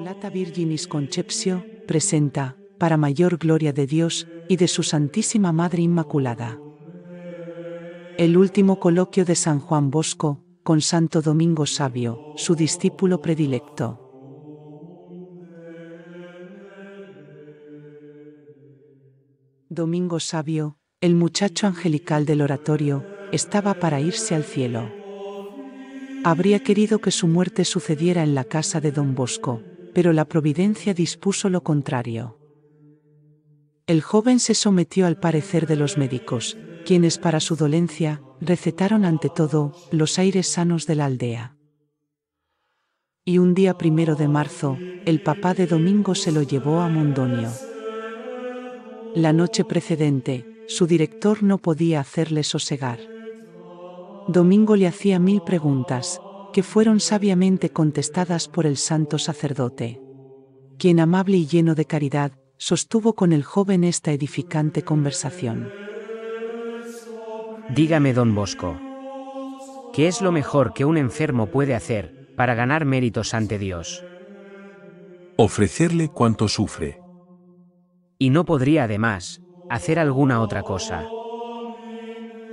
Inmaculata Virginis Concepcio, presenta, para mayor gloria de Dios y de su Santísima Madre Inmaculada. El último coloquio de San Juan Bosco, con Santo Domingo Sabio, su discípulo predilecto. Domingo Sabio, el muchacho angelical del oratorio, estaba para irse al cielo. Habría querido que su muerte sucediera en la casa de don Bosco, pero la providencia dispuso lo contrario. El joven se sometió al parecer de los médicos, quienes para su dolencia, recetaron ante todo, los aires sanos de la aldea. Y un día primero de marzo, el papá de Domingo se lo llevó a Mondonio. La noche precedente, su director no podía hacerle sosegar. Domingo le hacía mil preguntas, que fueron sabiamente contestadas por el santo sacerdote, quien amable y lleno de caridad, sostuvo con el joven esta edificante conversación. Dígame, don Bosco, ¿qué es lo mejor que un enfermo puede hacer para ganar méritos ante Dios? Ofrecerle cuanto sufre. Y no podría además hacer alguna otra cosa.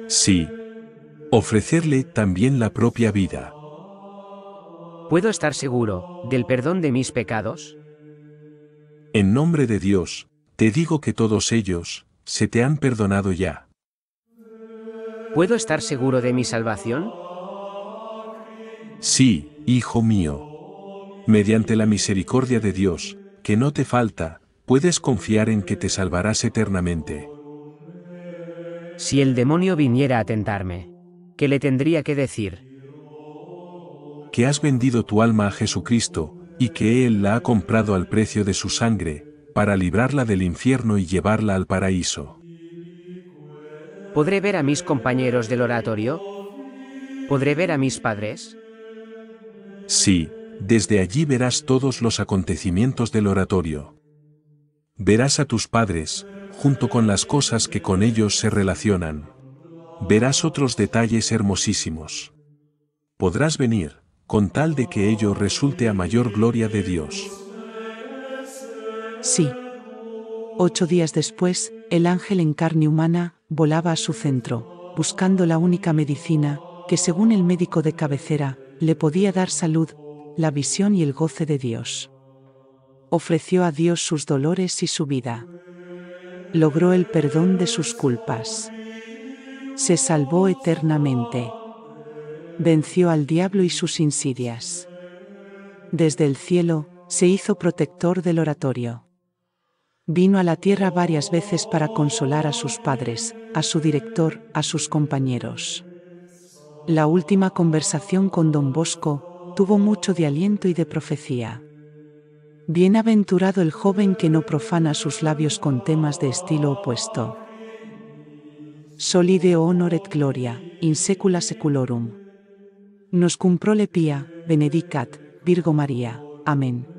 Sí. Ofrecerle también la propia vida. ¿Puedo estar seguro del perdón de mis pecados? En nombre de Dios, te digo que todos ellos, se te han perdonado ya. ¿Puedo estar seguro de mi salvación? Sí, hijo mío. Mediante la misericordia de Dios, que no te falta, puedes confiar en que te salvarás eternamente. Si el demonio viniera a tentarme, ¿qué le tendría que decir? que has vendido tu alma a Jesucristo, y que Él la ha comprado al precio de su sangre, para librarla del infierno y llevarla al paraíso. ¿Podré ver a mis compañeros del oratorio? ¿Podré ver a mis padres? Sí, desde allí verás todos los acontecimientos del oratorio. Verás a tus padres, junto con las cosas que con ellos se relacionan. Verás otros detalles hermosísimos. Podrás venir, con tal de que ello resulte a mayor gloria de Dios. Sí. Ocho días después, el ángel en carne humana volaba a su centro, buscando la única medicina que, según el médico de cabecera, le podía dar salud, la visión y el goce de Dios. Ofreció a Dios sus dolores y su vida. Logró el perdón de sus culpas. Se salvó eternamente venció al diablo y sus insidias. Desde el cielo, se hizo protector del oratorio. Vino a la tierra varias veces para consolar a sus padres, a su director, a sus compañeros. La última conversación con don Bosco tuvo mucho de aliento y de profecía. Bienaventurado el joven que no profana sus labios con temas de estilo opuesto. Solide honor et gloria, in secula seculorum. Nos le lepía, benedicat, Virgo María. Amén.